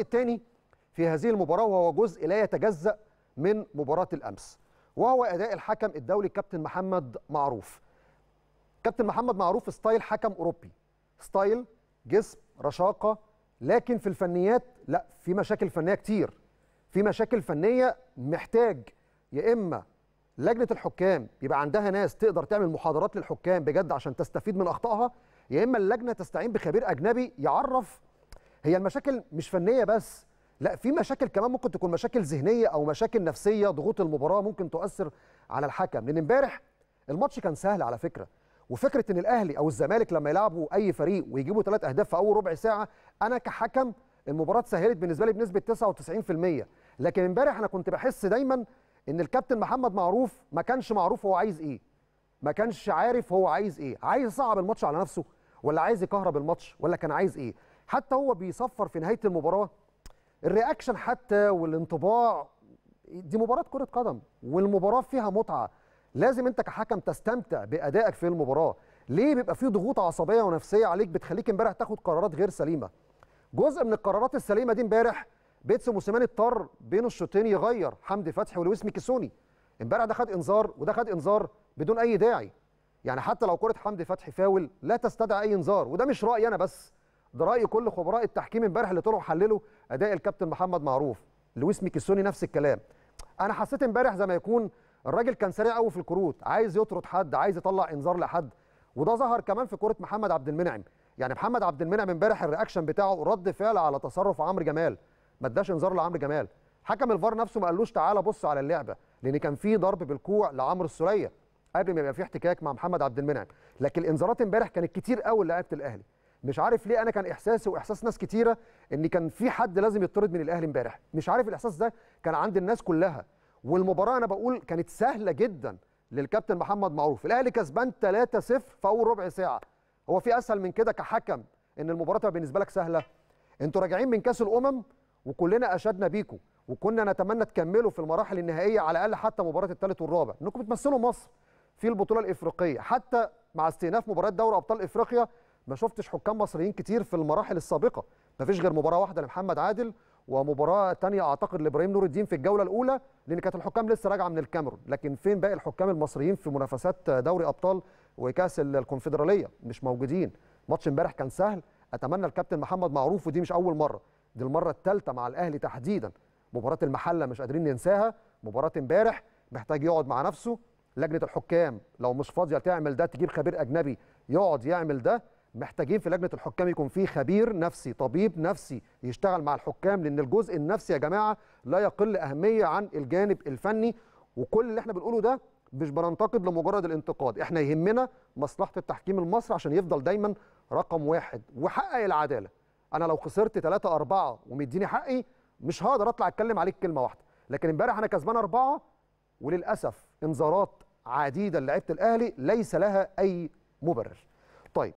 الثاني في هذه المباراة وهو جزء لا يتجزأ من مباراة الأمس وهو أداء الحكم الدولي كابتن محمد معروف كابتن محمد معروف ستايل حكم أوروبي ستايل جسم رشاقة لكن في الفنيات لا في مشاكل فنية كتير في مشاكل فنية محتاج يا إما لجنة الحكام يبقى عندها ناس تقدر تعمل محاضرات للحكام بجد عشان تستفيد من أخطائها يا إما اللجنة تستعين بخبير أجنبي يعرف هي المشاكل مش فنيه بس لا في مشاكل كمان ممكن تكون مشاكل ذهنيه او مشاكل نفسيه ضغوط المباراه ممكن تؤثر على الحكم لان امبارح الماتش كان سهل على فكره وفكره ان الاهلي او الزمالك لما يلعبوا اي فريق ويجيبوا ثلاث اهداف في اول ربع ساعه انا كحكم المباراه سهلت بالنسبه لي بنسبه 99% لكن امبارح انا كنت بحس دايما ان الكابتن محمد معروف ما كانش معروف هو عايز ايه ما كانش عارف هو عايز ايه عايز يصعب الماتش على نفسه ولا عايز يكهرب الماتش ولا كان عايز ايه حتى هو بيصفر في نهايه المباراه الرياكشن حتى والانطباع دي مباراه كره قدم والمباراه فيها متعه لازم انت كحكم تستمتع بادائك في المباراه ليه بيبقى فيه ضغوط عصبيه ونفسيه عليك بتخليك امبارح تاخد قرارات غير سليمه جزء من القرارات السليمه دي امبارح بيتس موسيماني اضطر بين الشوطين يغير حمدي فتحي ولويس ميكيسوني امبارح ده خد انذار وده خد انذار بدون اي داعي يعني حتى لو كره حمدي فتحي فاول لا تستدعي اي انذار وده مش رايي انا بس ده راي كل خبراء التحكيم امبارح اللي طلعوا حللوا اداء الكابتن محمد معروف لويس ميكيسوني نفس الكلام انا حسيت امبارح زي ما يكون الراجل كان سريع قوي في الكروت عايز يطرد حد عايز يطلع انذار لحد وده ظهر كمان في كره محمد عبد المنعم يعني محمد عبد المنعم امبارح الرياكشن بتاعه رد فعل على تصرف عمرو جمال ما اداش انذار لعمرو جمال حكم الفار نفسه ما قالوش تعالى بص على اللعبه لان كان في ضرب بالكوع لعمرو السوليه قبل ما يبقى في احتكاك مع محمد عبد المنعم لكن الانذارات امبارح كانت كتير قوي لعيبه الاهلي مش عارف ليه انا كان احساسي واحساس ناس كتيره ان كان في حد لازم يطرد من الاهلي امبارح مش عارف الاحساس ده كان عند الناس كلها والمباراه انا بقول كانت سهله جدا للكابتن محمد معروف الاهلي كسبان 3-0 في اول ربع ساعه هو في اسهل من كده كحكم ان المباراه تبقى بالنسبه لك سهله انتوا راجعين من كاس الامم وكلنا اشدنا بيكم وكنا نتمنى تكملوا في المراحل النهائيه على الاقل حتى مباراه الثالث والرابع انكم بتمثلوا مصر في البطوله الافريقيه حتى مع استئناف مباراه دوري ابطال افريقيا ما شفتش حكام مصريين كتير في المراحل السابقه ما فيش غير مباراه واحده لمحمد عادل ومباراه تانية اعتقد لابراهيم نور الدين في الجوله الاولى لان كانت الحكام لسه راجعه من الكاميرون لكن فين باقي الحكام المصريين في منافسات دوري ابطال وكاس الكونفدراليه مش موجودين ماتش امبارح كان سهل اتمنى الكابتن محمد معروف ودي مش اول مره دي المره الثالثه مع الاهلي تحديدا مباراه المحله مش قادرين ننساها مباراه امبارح محتاج يقعد مع نفسه لجنه الحكام لو مش فاضيه تعمل ده تجيب خبير اجنبي يقعد يعمل ده محتاجين في لجنه الحكام يكون في خبير نفسي طبيب نفسي يشتغل مع الحكام لان الجزء النفسي يا جماعه لا يقل اهميه عن الجانب الفني وكل اللي احنا بنقوله ده مش بننتقد لمجرد الانتقاد احنا يهمنا مصلحه التحكيم المصري عشان يفضل دايما رقم واحد وحقق العداله انا لو خسرت 3 4 ومديني حقي مش هقدر اطلع اتكلم عليك كلمه واحده لكن امبارح انا كسبان أربعة وللاسف انذارات عديده لعيبه الاهلي ليس لها اي مبرر طيب